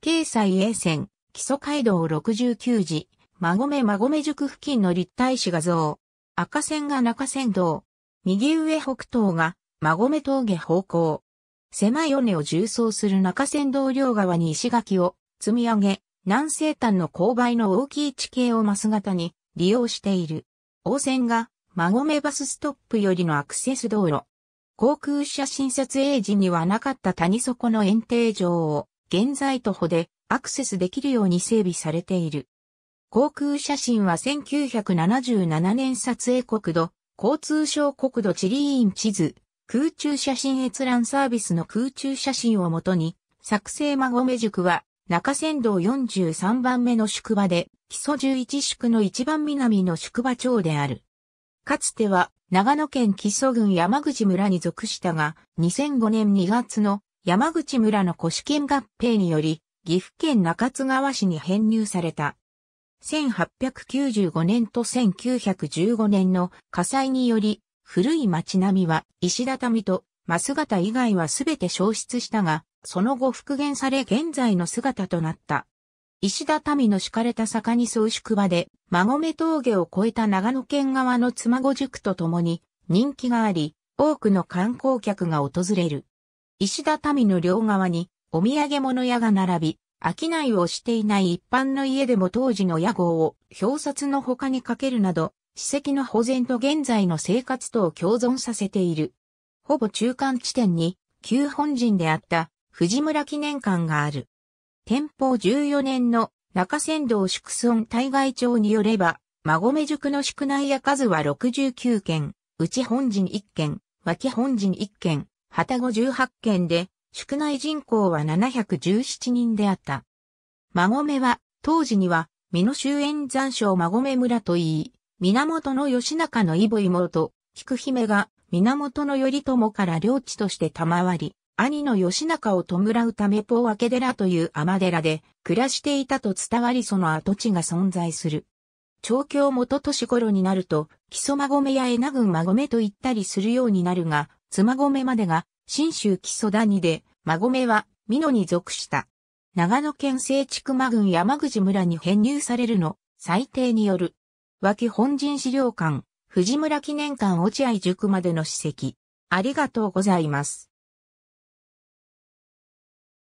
京西永線、基礎街道69時、馬込馬込塾付近の立体視画像。赤線が中線道。右上北東が馬込峠方向。狭い尾根を縦走する中線道両側に石垣を積み上げ、南西端の勾配の大きい地形をマス型に利用している。大線が馬込バスストップよりのアクセス道路。航空写真撮影時にはなかった谷底の園庭場を現在徒歩でアクセスできるように整備されている。航空写真は1977年撮影国土、交通省国土地理院地図、空中写真閲覧サービスの空中写真をもとに、作成孫目塾は中山道43番目の宿場で、基礎11宿の一番南の宿場町である。かつては長野県基礎郡山口村に属したが、2005年2月の山口村の古資金合併により、岐阜県中津川市に編入された。1895年と1915年の火災により、古い町並みは石畳と増ス型以外はすべて消失したが、その後復元され現在の姿となった。石畳の敷かれた坂に総宿場で、馬込峠を越えた長野県側の妻子塾とともに人気があり、多くの観光客が訪れる。石畳の両側にお土産物屋が並び、商いをしていない一般の家でも当時の屋号を表札の他にかけるなど、史跡の保全と現在の生活とを共存させている。ほぼ中間地点に、旧本陣であった藤村記念館がある。天保14年の中仙道宿村対外町によれば、馬込塾の宿内屋数は69件、内本陣1件、脇本陣1件、旗後18県で、宿内人口は717人であった。馬込は、当時には、美濃周縁山椒馬込村といい、源義仲のイボ妹、菊姫が、源頼朝から領地として賜り、兄の義仲を弔うためポー明寺という天寺で暮らしていたと伝わりその跡地が存在する。長教元年頃になると、木曽馬込や江名郡馬込と言ったりするようになるが、妻込までが、新州木曽谷で、馬込は、美濃に属した。長野県聖地熊郡山口村に編入されるの、最低による。脇本陣資料館、藤村記念館落合塾までの史跡。ありがとうございます。